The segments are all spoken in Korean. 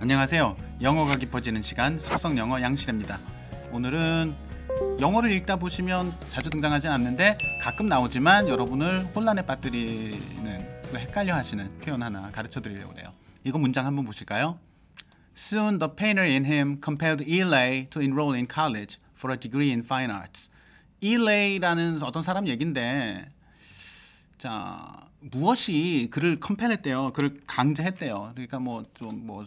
안녕하세요. 영어가 깊어지는 시간 속성 영어 양실입니다. 오늘은 영어를 읽다 보시면 자주 등장하지 않는데 가끔 나오지만 여러분을 혼란에 빠뜨리는 헷갈려 하시는 표현 하나 가르쳐 드리려고 해요. 이거 문장 한번 보실까요? Soon the painter in him compelled e l a to enroll in college for a degree in fine arts. e l a 라는 어떤 사람 얘긴데 자 무엇이 그를 컴펠했대요. 그를 강제했대요. 그러니까 뭐 좀뭐 뭐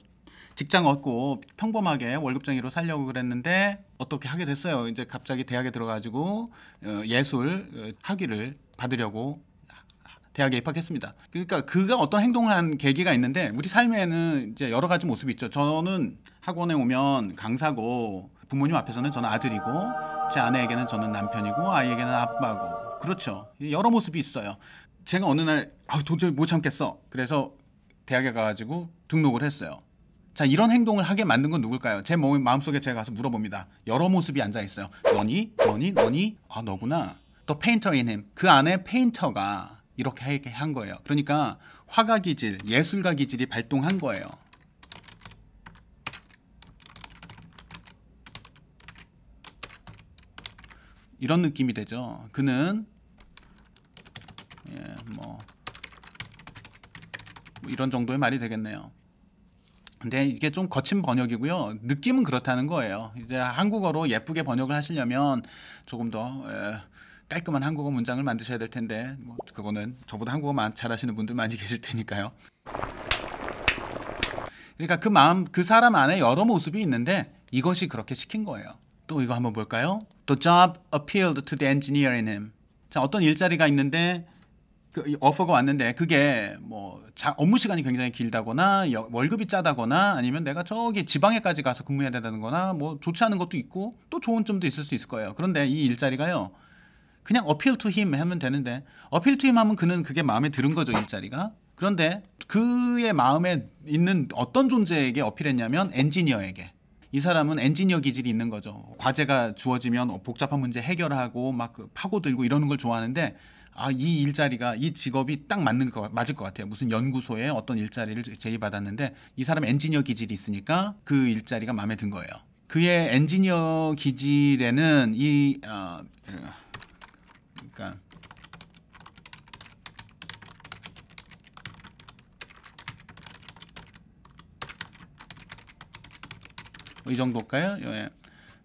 직장 얻고 평범하게 월급쟁이로 살려고 그랬는데 어떻게 하게 됐어요. 이제 갑자기 대학에 들어가지고 어, 예술 어, 학위를 받으려고 대학에 입학했습니다. 그러니까 그가 어떤 행동을 한 계기가 있는데 우리 삶에는 이제 여러 가지 모습이 있죠. 저는 학원에 오면 강사고 부모님 앞에서는 저는 아들이고 제 아내에게는 저는 남편이고 아이에게는 아빠고 그렇죠. 여러 모습이 있어요. 제가 어느 날 아, 도저히 못 참겠어. 그래서 대학에 가가지고 등록을 했어요. 자 이런 행동을 하게 만든 건 누굴까요? 제 마음속에 제가 가서 물어봅니다. 여러 모습이 앉아있어요. 너니? 너니? 너니? 아 너구나. 또 페인터인 him. 그 안에 페인터가 이렇게 한 거예요. 그러니까 화가 기질, 예술가 기질이 발동한 거예요. 이런 느낌이 되죠. 그는 예, 뭐, 뭐 이런 정도의 말이 되겠네요. 근데 이게 좀 거친 번역이고요. 느낌은 그렇다는 거예요. 이제 한국어로 예쁘게 번역을 하시려면 조금 더 에, 예, 깔끔한 한국어 문장을 만드셔야 될 텐데 뭐 그거는 저보다 한국어 잘하시는 분들 많이 계실 테니까요. 그러니까 그 마음 그 사람 안에 여러 모습이 있는데 이것이 그렇게 시킨 거예요. 또 이거 한번 볼까요? The job appealed to the engineer in him. 자 어떤 일자리가 있는데 그 어퍼가 왔는데 그게 뭐 자, 업무 시간이 굉장히 길다거나 여, 월급이 짜다거나 아니면 내가 저기 지방에까지 가서 근무해야 된다거나 뭐 좋지 않은 것도 있고 또 좋은 점도 있을 수 있을 거예요. 그런데 이 일자리가요. 그냥 어필 투 힘 하면 되는데 어필 투 힘 하면 그는 그게 마음에 드는 거죠 일자리가. 그런데 그의 마음에 있는 어떤 존재에게 어필했냐면 엔지니어에게. 이 사람은 엔지니어 기질이 있는 거죠. 과제가 주어지면 어, 복잡한 문제 해결하고 막 그 파고들고 이러는 걸 좋아하는데 아, 이 일자리가 이 직업이 딱 맞는 거 맞을 것 같아요. 무슨 연구소에 어떤 일자리를 제의받았는데 이 사람 엔지니어 기질이 있으니까 그 일자리가 마음에 든 거예요. 그의 엔지니어 기질에는 이 어, 그러니까 이 정도일까요? 예.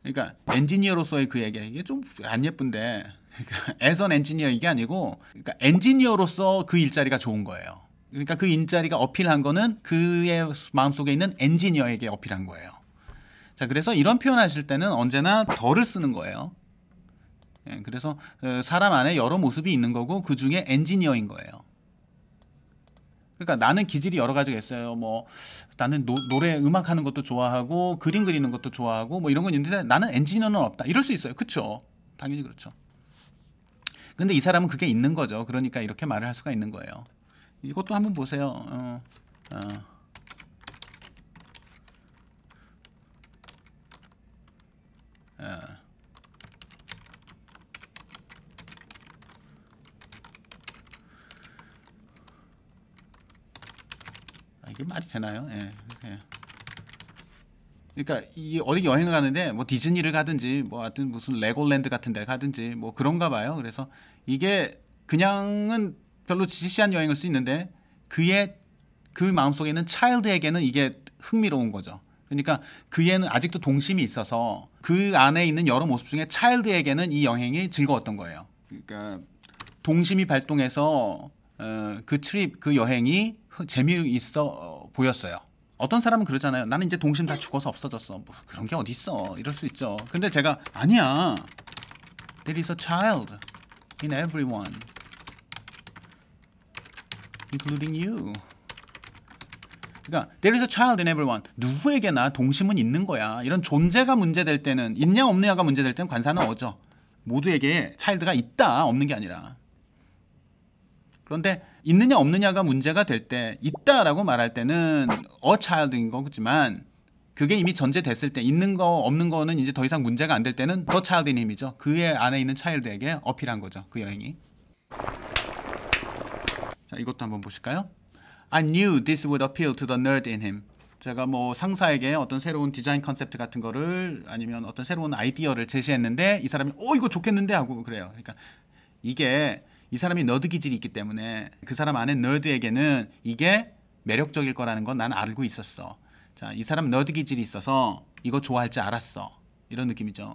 그러니까 엔지니어로서의 그에게 이게 좀 안 예쁜데 그러니까 애선 엔지니어 이게 아니고 그러니까 엔지니어로서 그 일자리가 좋은 거예요. 그러니까 그 일자리가 어필한 거는 그의 마음속에 있는 엔지니어에게 어필한 거예요. 자, 그래서 이런 표현 하실 때는 언제나 덜을 쓰는 거예요. 예, 그래서 어, 사람 안에 여러 모습이 있는 거고 그 중에 엔지니어인 거예요. 그러니까 나는 기질이 여러 가지가 있어요. 뭐 나는 노, 노래 음악 하는 것도 좋아하고 그림 그리는 것도 좋아하고 뭐 이런 건 있는데 나는 엔지니어는 없다. 이럴 수 있어요. 그렇죠? 당연히 그렇죠. 근데 이 사람은 그게 있는 거죠. 그러니까 이렇게 말을 할 수가 있는 거예요. 이것도 한번 보세요. 어, 어. 아, 이게 말이 되나요? 예. 예. 그러니까 이 어디 여행 을 가는데 뭐 디즈니를 가든지 뭐 하여튼 무슨 레고랜드 같은 데 가든지 뭐 그런가 봐요. 그래서 이게 그냥은 별로 지시한 여행일 수 있는데 그의 그 마음속에 는 차일드에게는 이게 흥미로운 거죠. 그러니까 그에는 아직도 동심이 있어서 그 안에 있는 여러 모습 중에 차일드에게는 이 여행이 즐거웠던 거예요. 그러니까 동심이 발동해서 어, 그 트립, 그 여행이 재미있어 보였어요. 어떤 사람은 그러잖아요. 나는 이제 동심 다 죽어서 없어졌어. 뭐 그런 게 어디 있어? 이럴 수 있죠. 근데 제가 아니야. There is a child in everyone, including you. 그러니까 there is a child in everyone. 누구에게나 동심은 있는 거야. 이런 존재가 문제될 때는 있냐 없느냐가 문제될 때는 관사는 어죠. 모두에게 차일드가 있다 없는 게 아니라. 그런데 있느냐 없느냐가 문제가 될 때 있다라고 말할 때는 어차일드인 거지만 그게 이미 전제됐을 때 있는 거 없는 거는 이제 더 이상 문제가 안 될 때는 더 차일드인 힘이죠. 그의 안에 있는 차일드에게 어필한 거죠. 그 여행이. 자 이것도 한번 보실까요? I knew this would appeal to the nerd in him. 제가 뭐 상사에게 어떤 새로운 디자인 컨셉트 같은 거를 아니면 어떤 새로운 아이디어를 제시했는데 이 사람이 오 어, 이거 좋겠는데 하고 그래요. 그러니까 이게 이 사람이 너드 기질이 있기 때문에 그 사람 안에 너드에게는 이게 매력적일 거라는 건 난 알고 있었어. 자, 이 사람 너드 기질이 있어서 이거 좋아할 줄 알았어. 이런 느낌이죠.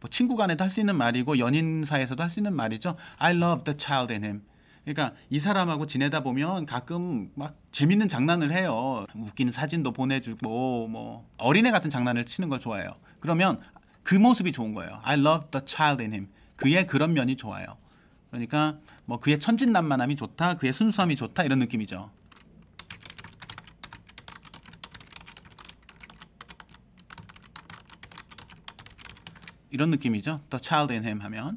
뭐 친구 간에도 할 수 있는 말이고 연인 사이에서도 할 수 있는 말이죠. I love the child in him. 그러니까 이 사람하고 지내다 보면 가끔 막 재밌는 장난을 해요. 웃기는 사진도 보내주고 뭐 어린애 같은 장난을 치는 걸 좋아해요. 그러면 그 모습이 좋은 거예요. I love the child in him. 그의 그런 면이 좋아요. 그러니까 뭐 그의 천진난만함이 좋다, 그의 순수함이 좋다 이런 느낌이죠. 이런 느낌이죠. The Child in Him 하면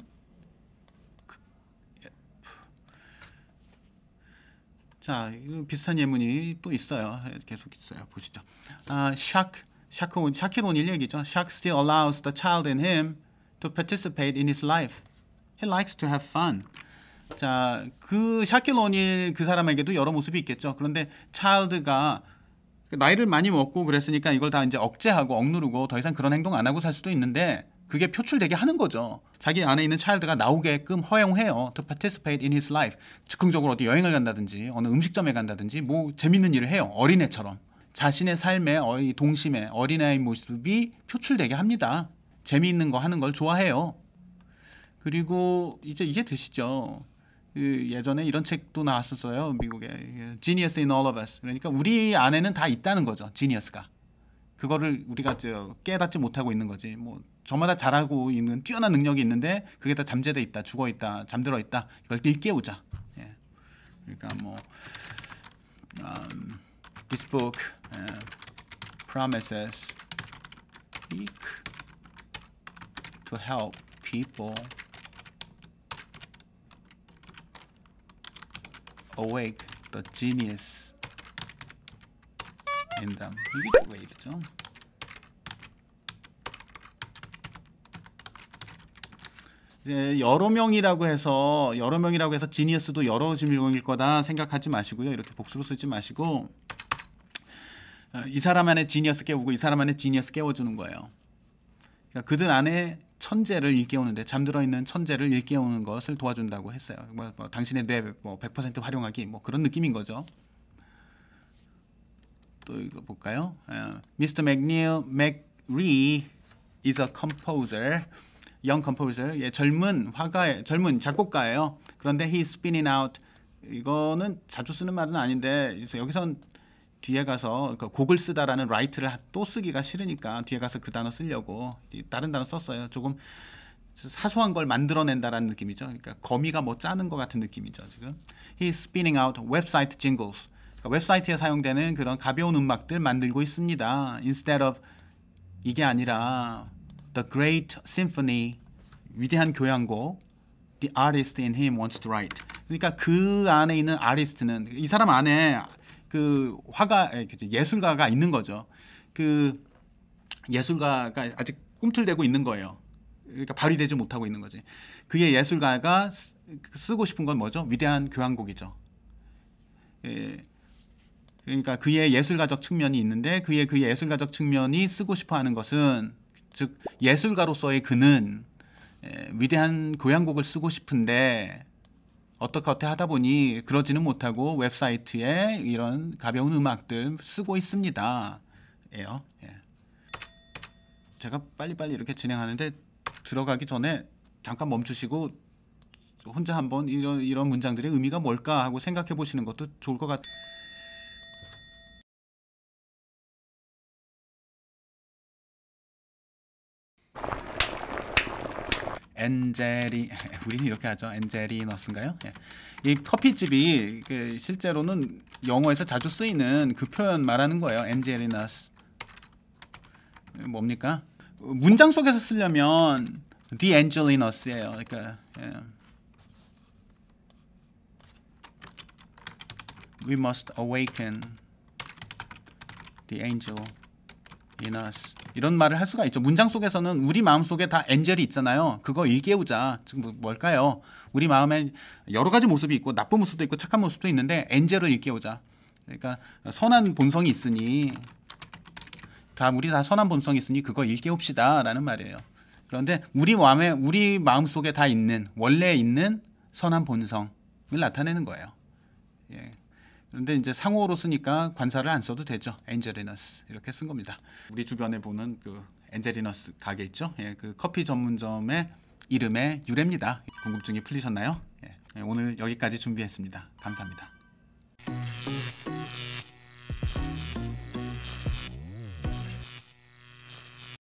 자, 비슷한 예문이 또 있어요. 계속 있어요. 보시죠. 아, 샤크, 샤크, 샤키론 일 얘기죠. s h still allows the child in him to participate in his life. He likes to have fun. 자, 그 샤킬로닐 그 사람에게도 여러 모습이 있겠죠. 그런데 차일드가 나이를 많이 먹고 그랬으니까 이걸 다 이제 억제하고 억누르고 더 이상 그런 행동 안 하고 살 수도 있는데 그게 표출되게 하는 거죠. 자기 안에 있는 차일드가 나오게끔 허용해요. To participate in his life. 즉흥적으로 어디 여행을 간다든지 어느 음식점에 간다든지 뭐 재밌는 일을 해요. 어린애처럼. 자신의 삶에 어이 동심에 어린아이 모습이 표출되게 합니다. 재미있는 거 하는 걸 좋아해요. 그리고 이제 이해되시죠? 그 예전에 이런 책도 나왔었어요. 미국에 그 Genius in All of Us. 그러니까 우리 안에는 다 있다는 거죠. 지니어스가. 그거를 우리가 깨닫지 못하고 있는 거지. 뭐 저마다 잘하고 있는 뛰어난 능력이 있는데 그게 다 잠재돼 있다, 죽어 있다, 잠들어 있다. 이걸 일깨우자. 예. 그러니까 뭐 um, this book yeah, 예, promises to help people awake the genius in them. 이게 왜 이러죠? 이제 여러 명이라고 해서 여러 명이라고 해서 지니어스도 여러 지밀일 거다 생각하지 마시고요. 이렇게 복수로 쓰지 마시고 어, 이 사람 안에 지니어스 깨우고 이 사람 안에 지니어스 깨워주는 거예요. 그러니까 그들 안에 천재를 일깨우는데 잠들어 있는 천재를 일깨우는 것을 도와준다고 했어요. 뭐, 뭐 당신의 뇌뭐100% 활용하기 뭐 그런 느낌인 거죠. 또 이거 볼까요? 예. 미스터 맥니어 맥리 is a composer. young composer. 예, 젊은 화가 젊은 작곡가예요. 그런데 he's spinning out 이거는 자주 쓰는 말은 아닌데 여기선 뒤에 가서 그 곡을 쓰다라는 라이트를 또 쓰기가 싫으니까 뒤에 가서 그 단어 쓰려고 다른 단어 썼어요. 조금 사소한 걸 만들어낸다라는 느낌이죠. 그러니까 거미가 뭐 짜는 것 같은 느낌이죠. 지금 he's spinning out website jingles. 그러니까 웹사이트에 사용되는 그런 가벼운 음악들 만들고 있습니다. Instead of 이게 아니라 the great symphony 위대한 교향곡 the artist in him wants to write. 그러니까 그 안에 있는 아리스트는 이 사람 안에 그 화가 그 예술가가 있는 거죠. 그 예술가가 아직 꿈틀대고 있는 거예요. 그러니까 발휘되지 못하고 있는 거지. 그의 예술가가 그 쓰고 싶은 건 뭐죠? 위대한 교향곡이죠. 예. 그러니까 그의 예술가적 측면이 있는데 그의 그 예술가적 측면이 쓰고 싶어 하는 것은 즉 예술가로서의 그는 예, 위대한 교향곡을 쓰고 싶은데 어떻게 어떻게 하다 보니 그러지는 못하고 웹사이트에 이런 가벼운 음악들 쓰고 있습니다. 예요. 예. 제가 빨리빨리 이렇게 진행하는데 들어가기 전에 잠깐 멈추시고 혼자 한번 이런 이런 문장들의 의미가 뭘까 하고 생각해 보시는 것도 좋을 것 같아요. 엔젤이 우리는 이렇게 하죠. 엔젤리너스인가요? 예. 이 커피집이 그 실제로는 영어에서 자주 쓰이는 그 표현 말하는 거예요. 엔젤리너스 뭡니까? 문장 속에서 쓰려면 the angelinus예요. 그러니까 예. we must awaken the angel 이나 이런 말을 할 수가 있죠. 문장 속에서는 우리 마음 속에 다 엔젤이 있잖아요. 그거 일깨우자. 지금 뭐, 뭘까요? 우리 마음에 여러 가지 모습이 있고 나쁜 모습도 있고 착한 모습도 있는데 엔젤을 일깨우자. 그러니까 선한 본성이 있으니 다 우리 다 선한 본성이 있으니 그거 일깨웁시다라는 말이에요. 그런데 우리 마음에 우리 마음 속에 다 있는 원래 있는 선한 본성을 나타내는 거예요. 예. 그런데 이제 상호로 쓰니까 관사를 안 써도 되죠. 엔젤리너스 이렇게 쓴 겁니다. 우리 주변에 보는 그 엔젤리너스 가게 있죠. 예, 그 커피 전문점의 이름의 유래입니다. 궁금증이 풀리셨나요? 예, 예 오늘 여기까지 준비했습니다. 감사합니다.